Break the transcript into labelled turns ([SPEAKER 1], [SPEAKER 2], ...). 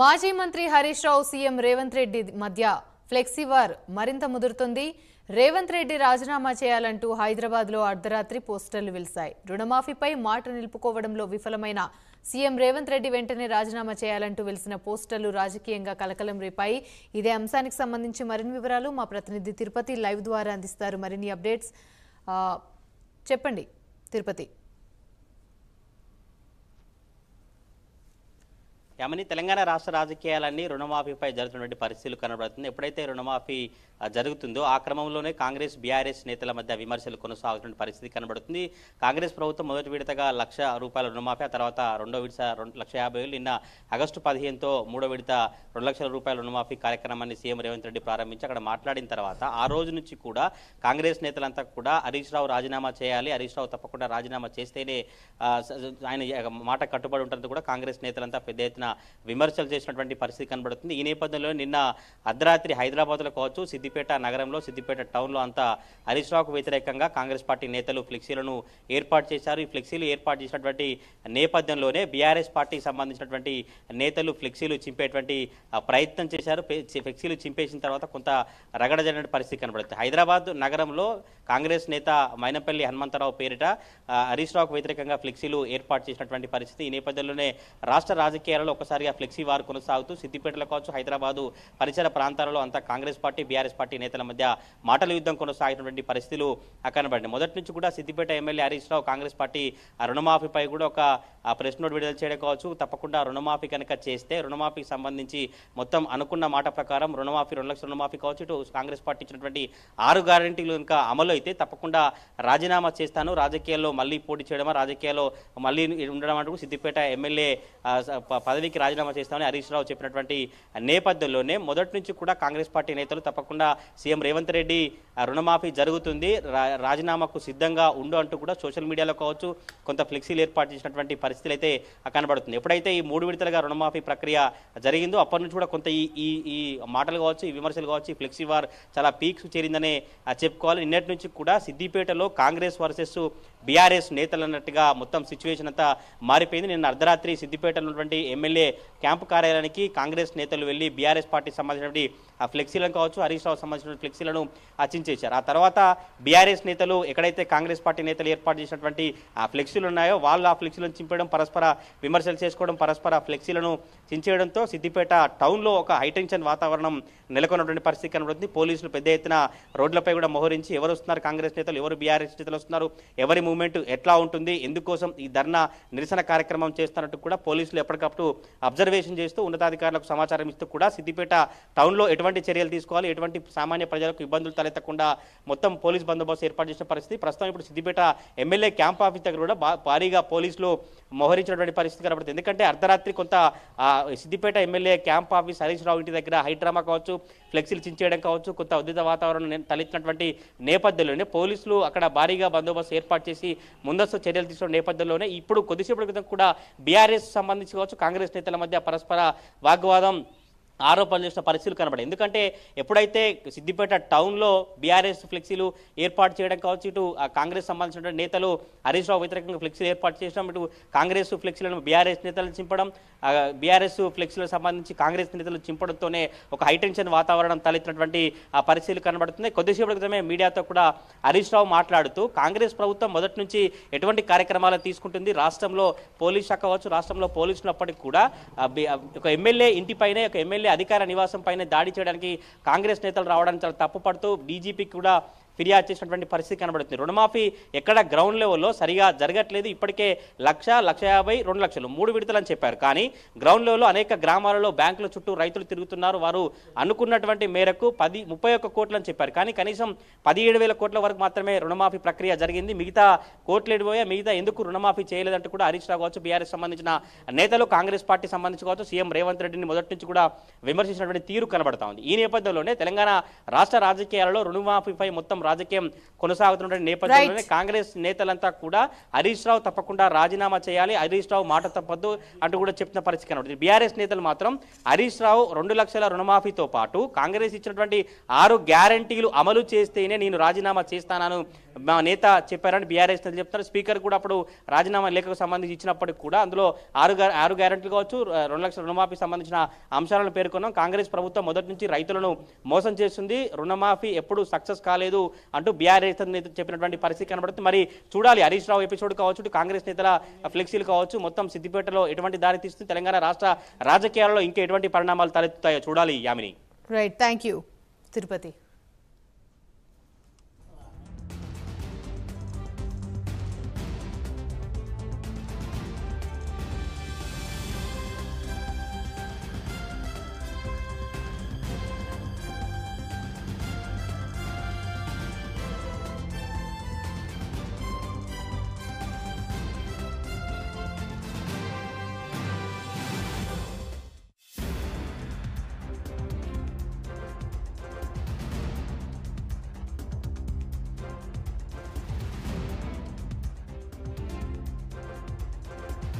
[SPEAKER 1] మాజీ మంత్రి హరీష్ రావు సీఎం రేవంత్ రెడ్డి మధ్య ఫ్లెక్సీ వార్ మరింత ముదురుతుంది రేవంత్ రెడ్డి రాజీనామా చేయాలంటూ హైదరాబాద్లో అర్ధరాత్రి పోస్టర్లు వెలిశాయి రుణమాఫీపై మాట నిలుపుకోవడంలో విఫలమైన సీఎం రేవంత్ రెడ్డి వెంటనే రాజీనామా చేయాలంటూ వెలిసిన పోస్టర్లు రాజకీయంగా కలకలం రేపాయి ఇదే అంశానికి సంబంధించి మరిన్ని వివరాలు మా ప్రతినిధి తిరుపతి లైవ్ ద్వారా అందిస్తారు మరిన్ని అప్డేట్స్ చెప్పండి తిరుపతి ఏమని తెలంగాణ రాష్ట్ర రాజకీయాలన్నీ రుణమాఫీపై జరుగుతున్నటువంటి పరిస్థితులు కనబడుతుంది ఎప్పుడైతే రుణమాఫీ జరుగుతుందో ఆ క్రమంలోనే కాంగ్రెస్ బీఆర్ఎస్ నేతల మధ్య విమర్శలు కొనసాగుతున్న పరిస్థితి కనబడుతుంది కాంగ్రెస్ ప్రభుత్వం మొదటి విడతగా లక్ష రూపాయల రుణమాఫీ ఆ తర్వాత రెండో విడత రెండు లక్ష యాభై వేలు నిన్న ఆగస్టు పదిహేనుతో మూడో విడత రెండు లక్షల రూపాయల రుణమాఫీ కార్యక్రమాన్ని సీఎం రేవంత్ రెడ్డి ప్రారంభించి అక్కడ మాట్లాడిన తర్వాత ఆ రోజు నుంచి కూడా కాంగ్రెస్ నేతలంతా కూడా హరీష్ రావు రాజీనామా చేయాలి హరీష్ రావు తప్పకుండా రాజీనామా చేస్తేనే ఆయన మాట కట్టుబడి ఉంటుంది కూడా కాంగ్రెస్ నేతలంతా పెద్ద ఎత్తున విమర్శలు చేసినటువంటి పరిస్థితి కనబడుతుంది ఈ నేపథ్యంలో నిన్న అర్ధరాత్రి హైదరాబాద్లో కావచ్చు సిద్దిపేట నగరంలో సిద్దిపేట టౌన్లో అంతా హరీష్ వ్యతిరేకంగా కాంగ్రెస్ పార్టీ నేతలు ఫ్లెక్సీలను ఏర్పాటు చేశారు ఈ ఫ్లెక్సీలు ఏర్పాటు చేసినటువంటి నేపథ్యంలోనే బీఆర్ఎస్ పార్టీకి సంబంధించినటువంటి నేతలు ఫ్లెక్సీలు చింపేటువంటి ప్రయత్నం చేశారు ఫ్లెక్సీలు చింపేసిన తర్వాత కొంత రగడ జరిగిన పరిస్థితి కనబడుతుంది హైదరాబాద్ నగరంలో కాంగ్రెస్ నేత మైనపల్లి హనుమంతరావు పేరిట హరీష్ వ్యతిరేకంగా ఫ్లెక్సీలు ఏర్పాటు చేసినటువంటి పరిస్థితి ఈ నేపథ్యంలోనే రాష్ట్ర రాజకీయాలలో ఒకసారిగా ఫ్లెక్సీ వారు కొనసాగుతూ సిద్దిపేటలో కావచ్చు హైదరాబాదు పరిసర ప్రాంతాలలో అంతా కాంగ్రెస్ పార్టీ బీఆర్ఎస్ పార్టీ నేతల మధ్య మాటల యుద్ధం కొనసాగినటువంటి పరిస్థితులు కనబడినాయి మొదటి నుంచి కూడా సిద్దిపేట ఎమ్మెల్యే హరీష్ రావు కాంగ్రెస్ పార్టీ రుణమాఫీపై కూడా ఒక ప్రెస్ నోట్ విడుదల చేయడం కావచ్చు తప్పకుండా రుణమాఫీ కనుక చేస్తే రుణమాఫీకి సంబంధించి మొత్తం అనుకున్న మాట ప్రకారం రుణమాఫీ రెండు లక్షల రుణమాఫీ కావచ్చు ఇటు కాంగ్రెస్ పార్టీ ఇచ్చినటువంటి ఆరు గ్యారంటీలు ఇంకా అమలు అయితే తప్పకుండా రాజీనామా చేస్తాను రాజకీయాల్లో మళ్ళీ పోటీ చేయడమా రాజకీయాల్లో మళ్ళీ ఉండడం అంటూ సిద్దిపేట ఎమ్మెల్యే పదవి పదవికి రాజీనామా చేస్తామని హరీష్ రావు చెప్పినటువంటి నేపథ్యంలోనే మొదటి నుంచి కూడా కాంగ్రెస్ పార్టీ నేతలు తప్పకుండా సీఎం రేవంత్ రెడ్డి రుణమాఫీ జరుగుతుంది రాజీనామాకు సిద్ధంగా ఉండు అంటూ కూడా సోషల్ మీడియాలో కావచ్చు కొంత ఫ్లెక్సీలు ఏర్పాటు చేసినటువంటి పరిస్థితులు అయితే కనబడుతుంది ఎప్పుడైతే ఈ మూడు విడతలుగా రుణమాఫీ ప్రక్రియ జరిగిందో అప్పటి నుంచి కూడా కొంత ఈ ఈ మాటలు కావచ్చు ఈ విమర్శలు కావచ్చు ఈ ఫ్లెక్సీ వార్ చాలా పీక్స్ చేరిందనే చెప్పుకోవాలి నిన్నటి నుంచి కూడా సిద్దిపేటలో కాంగ్రెస్ వర్సెస్ బీఆర్ఎస్ నేతలు అన్నట్టుగా మొత్తం సిచ్యువేషన్ అంతా మారిపోయింది నిన్న అర్ధరాత్రి సిద్దిపేటలో ఉన్నటువంటి ఎమ్మెల్యే ఎమ్మెల్యే క్యాంపు కార్యాలయానికి కాంగ్రెస్ నేతలు వెళ్ళి బీఆర్ఎస్ పార్టీకి సంబంధించినటువంటి ఆ ఫ్లెక్సీలను కావచ్చు హరీష్ రావు సంబంధించిన ఫ్లెక్సీలను అచ్చించేశారు ఆ తర్వాత బీఆర్ఎస్ నేతలు ఎక్కడైతే కాంగ్రెస్ పార్టీ నేతలు ఏర్పాటు చేసినటువంటి ఆ ఫ్లెక్సీలు ఉన్నాయో వాళ్ళు ఆ ఫ్లెక్సీలను చింపేయడం పరస్పర విమర్శలు చేసుకోవడం పరస్పర ఫ్లెక్సీలను చించేయడంతో సిద్దిపేట టౌన్లో ఒక హైటెన్షన్ వాతావరణం నెలకొన్నటువంటి పరిస్థితి కనబడుతుంది పోలీసులు పెద్ద ఎత్తున రోడ్లపై కూడా మోహరించి ఎవరు వస్తున్నారు కాంగ్రెస్ నేతలు ఎవరు బీఆర్ఎస్ నేతలు వస్తున్నారు ఎవరి మూవ్మెంట్ ఎట్లా ఉంటుంది ఎందుకోసం ఈ ధర్నా నిరసన కార్యక్రమం చేస్తున్నట్టు కూడా పోలీసులు ఎప్పటికప్పుడు అబ్జర్వేషన్ చేస్తూ ఉన్నతాధికారులకు సమాచారం ఇస్తూ కూడా సిద్దిపేట టౌన్లో ఎటువంటి ఎటువంటి చర్యలు తీసుకోవాలి ఎటువంటి సామాన్య ప్రజలకు ఇబ్బందులు తలెత్తకుండా మొత్తం పోలీస్ బందోబస్తు ఏర్పాటు చేసిన పరిస్థితి ప్రస్తుతం ఇప్పుడు సిద్దిపేట ఎమ్మెల్యే క్యాంప్ ఆఫీస్ దగ్గర కూడా భారీగా పోలీసులు మోహరించినటువంటి పరిస్థితి కనబడుతుంది ఎందుకంటే అర్ధరాత్రి కొంత Siddipet MLA camp office Harish Rao ఇంటి దగ్గర హైడ్రామా కావచ్చు ఫ్లెక్సీలు చించేయడం కావచ్చు కొంత ఉద్దిత వాతావరణం తలెత్తినటువంటి నేపథ్యంలోనే పోలీసులు అక్కడ భారీగా బందోబస్తు ఏర్పాటు చేసి ముందస్తు చర్యలు తీసుకున్న నేపథ్యంలోనే ఇప్పుడు కొద్దిసేపటి క్రితం కూడా బీఆర్ఎస్ సంబంధించి కావచ్చు కాంగ్రెస్ నేతల మధ్య పరస్పర వాగ్వాదం ఆరోపణలు చేసిన పరిస్థితులు కనబడాయి ఎందుకంటే ఎప్పుడైతే సిద్దిపేట టౌన్లో బీఆర్ఎస్ ఫ్లెక్సీలు ఏర్పాటు చేయడం కావచ్చు ఇటు కాంగ్రెస్ సంబంధించిన నేతలు హరీష్ రావు వ్యతిరేకంగా ఫ్లెక్సీలు ఏర్పాటు చేసిన ఇటు కాంగ్రెస్ ఫ్లెక్సీలను బీఆర్ఎస్ నేతలు చింపడం బీఆర్ఎస్ ఫ్లెక్సీలకు సంబంధించి కాంగ్రెస్ నేతలు చింపడంతోనే ఒక హైటెన్షన్ వాతావరణం తలెత్తినటువంటి పరిస్థితులు కనబడుతున్నాయి కొద్దిసేపటి క్రితమే మీడియాతో కూడా హరీష్ రావు మాట్లాడుతూ కాంగ్రెస్ ప్రభుత్వం మొదటి నుంచి ఎటువంటి కార్యక్రమాలు తీసుకుంటుంది రాష్ట్రంలో పోలీస్ శాఖ కావచ్చు రాష్ట్రంలో పోలీసులు అప్పటికి కూడా ఒక ఎమ్మెల్యే ఇంటిపైనే ఒక ఎమ్మెల్యే వెళ్లి అధికార నివాసం పైన దాడి చేయడానికి కాంగ్రెస్ నేతలు రావడానికి చాలా తప్పుపడుతూ బీజేపీకి కూడా ఫిర్యాదు చేసినటువంటి పరిస్థితి కనబడుతుంది రుణమాఫీ ఎక్కడ గ్రౌండ్ లెవెల్లో సరిగా జరగట్లేదు ఇప్పటికే లక్ష లక్ష యాభై రెండు లక్షలు మూడు విడతలని చెప్పారు కానీ గ్రౌండ్ లెవెల్లో అనేక గ్రామాలలో బ్యాంకుల చుట్టూ రైతులు తిరుగుతున్నారు వారు అనుకున్నటువంటి మేరకు పది ముప్పై ఒక్క అని చెప్పారు కానీ కనీసం పదిహేడు వేల కోట్ల వరకు మాత్రమే రుణమాఫీ ప్రక్రియ జరిగింది మిగతా కోట్లు పోయా మిగతా ఎందుకు రుణమాఫీ చేయలేదంటూ కూడా హరీష్ రావు కావచ్చు బీఆర్ఎస్ సంబంధించిన నేతలు కాంగ్రెస్ పార్టీ సంబంధించి కావచ్చు సీఎం రేవంత్ రెడ్డిని మొదటి నుంచి కూడా విమర్శించినటువంటి తీరు కనబడతా ఉంది ఈ నేపథ్యంలోనే తెలంగాణ రాష్ట్ర రాజకీయాలలో రుణమాఫీపై మొత్తం రాజకీయం కొనసాగుతున్న నేపథ్యంలోనే కాంగ్రెస్ నేతలంతా కూడా హరీష్ రావు తప్పకుండా రాజీనామా చేయాలి హరీష్ రావు మాట తప్పద్దు అంటూ కూడా చెప్తున్న పరిస్థితి కనబడుతుంది బీఆర్ఎస్ నేతలు మాత్రం హరీష్ రావు రెండు లక్షల రుణమాఫీతో పాటు కాంగ్రెస్ ఇచ్చినటువంటి ఆరు గ్యారంటీలు అమలు చేస్తేనే నేను రాజీనామా చేస్తానను మా నేత చెప్పారని బీఆర్ఎస్ నేతలు చెప్తారు స్పీకర్ కూడా అప్పుడు రాజీనామా లేఖకు సంబంధించి ఇచ్చినప్పటికి కూడా అందులో ఆరు ఆరు గ్యారెంటీలు కావచ్చు రెండు లక్షల రుణమాఫీ సంబంధించిన అంశాలను పేర్కొన్నాం కాంగ్రెస్ ప్రభుత్వం మొదటి నుంచి రైతులను మోసం చేస్తుంది రుణమాఫీ ఎప్పుడు సక్సెస్ కాలేదు అంటూ బీఆర్ఎస్ నేత చెప్పినటువంటి పరిస్థితి కనబడుతుంది మరి చూడాలి హరీష్ రావు ఎపిసోడ్ కావచ్చు కాంగ్రెస్ నేతల ఫ్లెక్సీలు కావచ్చు మొత్తం సిద్దిపేటలో ఎటువంటి దారి తీస్తుంది తెలంగాణ రాష్ట్ర రాజకీయాల్లో ఇంకా ఎటువంటి పరిణామాలు తలెత్తుతాయో చూడాలి Yamini right thank you Tirupati